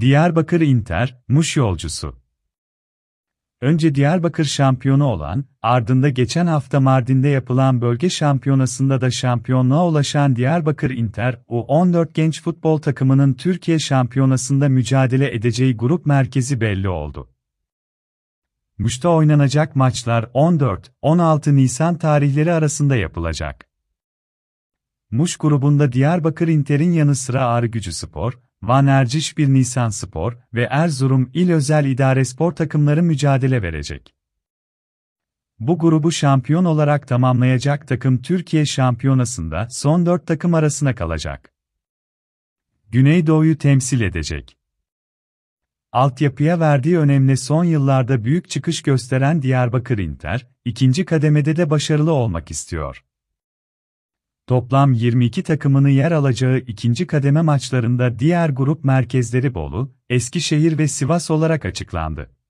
Diyarbakır Inter, Muş yolcusu. Önce Diyarbakır şampiyonu olan, ardında geçen hafta Mardin'de yapılan bölge şampiyonasında da şampiyonluğa ulaşan Diyarbakır Inter, U14 genç futbol takımının Türkiye şampiyonasında mücadele edeceği grup merkezi belli oldu. Muş'ta oynanacak maçlar 14-16 Nisan tarihleri arasında yapılacak. Muş grubunda Diyarbakır Inter'in yanı sıra Ağrı Gücü Spor, Van Erciş 1 Nisan Spor ve Erzurum İl Özel İdare Spor takımları mücadele verecek. Bu grubu şampiyon olarak tamamlayacak takım Türkiye Şampiyonası'nda son 4 takım arasına kalacak. Güneydoğu'yu temsil edecek. Altyapıya verdiği önemli son yıllarda büyük çıkış gösteren Diyarbakır Inter, ikinci kademede de başarılı olmak istiyor. Toplam 22 takımını yer alacağı ikinci kademe maçlarında diğer grup merkezleri Bolu, Eskişehir ve Sivas olarak açıklandı.